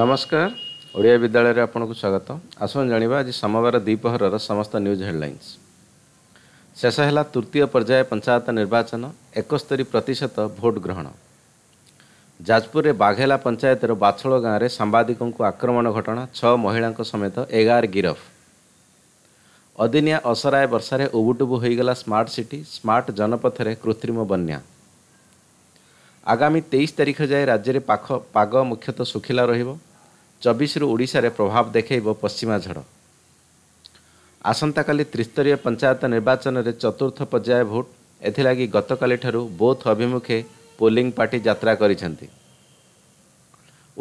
ନମସ୍କାର ଓଡ଼ିଆ ବିଦ୍ୟାଳୟରେ ଆପଣଙ୍କୁ ସ୍ୱାଗତ ଆସନ୍ତୁ ଜାଣିବା ଆଜି ସୋମବାର ଦ୍ୱିପହରର ସମସ୍ତ ନ୍ୟୁଜ୍ ହେଡ୍ଲାଇନ୍ସ ଶେଷ ହେଲା ତୃତୀୟ ପର୍ଯ୍ୟାୟ ପଞ୍ଚାୟତ ନିର୍ବାଚନ ଏକସ୍ତରୀ ପ୍ରତିଶତ ଭୋଟ୍ ଗ୍ରହଣ ଯାଜପୁରରେ ବାଘେଲା ପଞ୍ଚାୟତର ବାଛଳ ଗାଁରେ ସାମ୍ବାଦିକଙ୍କୁ ଆକ୍ରମଣ ଘଟଣା ଛଅ ମହିଳାଙ୍କ ସମେତ ଏଗାର ଗିରଫ ଅଦିନିଆ ଅସରାଏ ବର୍ଷାରେ ଉବୁଟୁବୁ ହୋଇଗଲା ସ୍ମାର୍ଟ ସିଟି ସ୍ମାର୍ଟ ଜନପଥରେ କୃତ୍ରିମ ବନ୍ୟା ଆଗାମୀ ତେଇଶ ତାରିଖ ଯାଏ ରାଜ୍ୟରେ ପାଖ ପାଗ ମୁଖ୍ୟତଃ ଶୁଖିଲା ରହିବ ଚବିଶରୁ ଓଡ଼ିଶାରେ ପ୍ରଭାବ ଦେଖାଇବ ପଶ୍ଚିମା ଝଡ଼ ଆସନ୍ତାକାଲି ତ୍ରିସ୍ତରୀୟ ପଞ୍ଚାୟତ ନିର୍ବାଚନରେ ଚତୁର୍ଥ ପର୍ଯ୍ୟାୟ ଭୋଟ୍ ଏଥିଲାଗି ଗତକାଲିଠାରୁ ବୁଥ୍ ଅଭିମୁଖେ ପୋଲିଂ ପାର୍ଟି ଯାତ୍ରା କରିଛନ୍ତି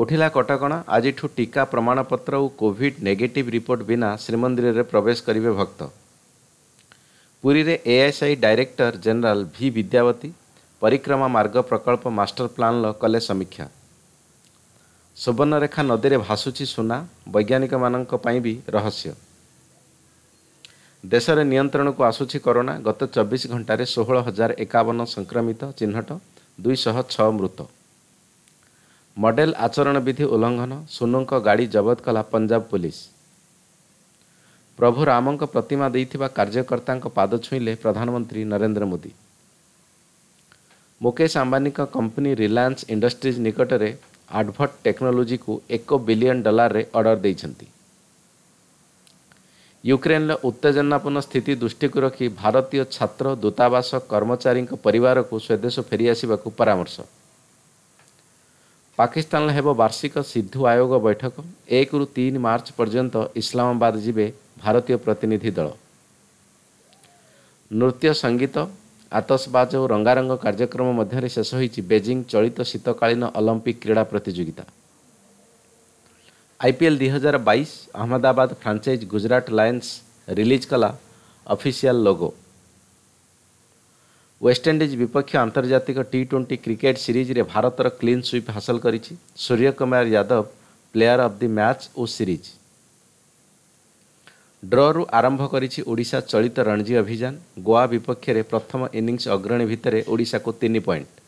ଉଠିଲା କଟକଣା ଆଜିଠୁ ଟିକା ପ୍ରମାଣପତ୍ର ଓ କୋଭିଡ୍ ନେଗେଟିଭ୍ ରିପୋର୍ଟ ବିନା ଶ୍ରୀମନ୍ଦିରରେ ପ୍ରବେଶ କରିବେ ଭକ୍ତ ପୁରୀରେ ଏଏସ୍ଆଇ ଡାଇରେକ୍ଟର ଜେନେରାଲ୍ ଭି ବିଦ୍ୟାବତୀ ପରିକ୍ରମା ମାର୍ଗ ପ୍ରକଳ୍ପ ମାଷ୍ଟର ପ୍ଲାନ୍ର କଲେ ସମୀକ୍ଷା ସୁବର୍ଣ୍ଣରେଖା ନଦୀରେ ଭାସୁଛି ସୁନା ବୈଜ୍ଞାନିକମାନଙ୍କ ପାଇଁ ବି ରହସ୍ୟ ଦେଶରେ ନିୟନ୍ତ୍ରଣକୁ ଆସୁଛି କରୋନା ଗତ ଚବିଶ ଘଣ୍ଟାରେ ଷୋହଳ ହଜାର ଏକାବନ ସଂକ୍ରମିତ ଚିହ୍ନଟ ଦୁଇଶହ ଛଅ ମୃତ ମଡେଲ ଆଚରଣ ବିଧି ଉଲ୍ଲଂଘନ ସୁନୁଙ୍କ ଗାଡ଼ି ଜବତ କଲା ପଞ୍ଜାବ ପୁଲିସ୍ ପ୍ରଭୁ ରାମଙ୍କ ପ୍ରତିମା ଦେଇଥିବା କାର୍ଯ୍ୟକର୍ତ୍ତାଙ୍କ ପାଦ ଛୁଇଁଲେ ପ୍ରଧାନମନ୍ତ୍ରୀ ନରେନ୍ଦ୍ର ମୋଦି ମୁକେଶ ଅମ୍ବାନୀଙ୍କ କମ୍ପାନୀ ରିଲାଏନ୍ସ ଇଣ୍ଡଷ୍ଟ୍ରିଜ୍ ନିକଟରେ ଆଡଭଟ ଟେକ୍ନୋଲୋଜିକୁ ଏକ ବିଲିୟନ୍ ଡଲାରରେ ଅର୍ଡ଼ର ଦେଇଛନ୍ତି ୟୁକ୍ରେନ୍ର ଉତ୍ତେଜନାପୂର୍ଣ୍ଣ ସ୍ଥିତି ଦୃଷ୍ଟିକୁ ରଖି ଭାରତୀୟ ଛାତ୍ର ଦୂତାବାସ କର୍ମଚାରୀଙ୍କ ପରିବାରକୁ ସ୍ୱଦେଶ ଫେରିଆସିବାକୁ ପରାମର୍ଶ ପାକିସ୍ତାନରେ ହେବ ବାର୍ଷିକ ସିଦ୍ଧୁ ଆୟୋଗ ବୈଠକ ଏକରୁ ତିନି ମାର୍ଚ୍ଚ ପର୍ଯ୍ୟନ୍ତ ଇସ୍ଲାମାବାଦ ଯିବେ ଭାରତୀୟ ପ୍ରତିନିଧି ଦଳ ନୃତ୍ୟ ସଙ୍ଗୀତ ଆତସବାଜ ଓ ରଙ୍ଗାରଙ୍ଗ କାର୍ଯ୍ୟକ୍ରମ ମଧ୍ୟରେ ଶେଷ ହୋଇଛି ବେଜିଂ ଚଳିତ ଶୀତକାଳୀନ ଅଲମ୍ପିକ୍ କ୍ରୀଡ଼ା ପ୍ରତିଯୋଗିତା ଆଇପିଏଲ୍ ଦୁଇହଜାର ବାଇଶ Ahmedabad franchise Gujarat lions release କଲା ଅଫିସିଆଲ୍ ଲୋଗୋ ୱେଷ୍ଟଇଣ୍ଡିଜ୍ ବିପକ୍ଷ ଆନ୍ତର୍ଜାତିକ ଟି ଟ୍ୱେଣ୍ଟି କ୍ରିକେଟ୍ ସିରିଜ୍ରେ ଭାରତର କ୍ଲିନ୍ ସୁଇପ୍ ହାସଲ କରିଛି Surya Kumar Yadav player of the match ଓ ସିରିଜ୍ ଡ୍ରରୁ ଆରମ୍ଭ କରିଛି ଓଡ଼ିଶା ଚଳିତ ରଣଜୀ ଅଭିଯାନ ଗୋଆ ବିପକ୍ଷରେ ପ୍ରଥମ ଇନିଂସ୍ ଅଗ୍ରଣୀ ଭିତରେ ଓଡ଼ିଶାକୁ ତିନି ପଏଣ୍ଟ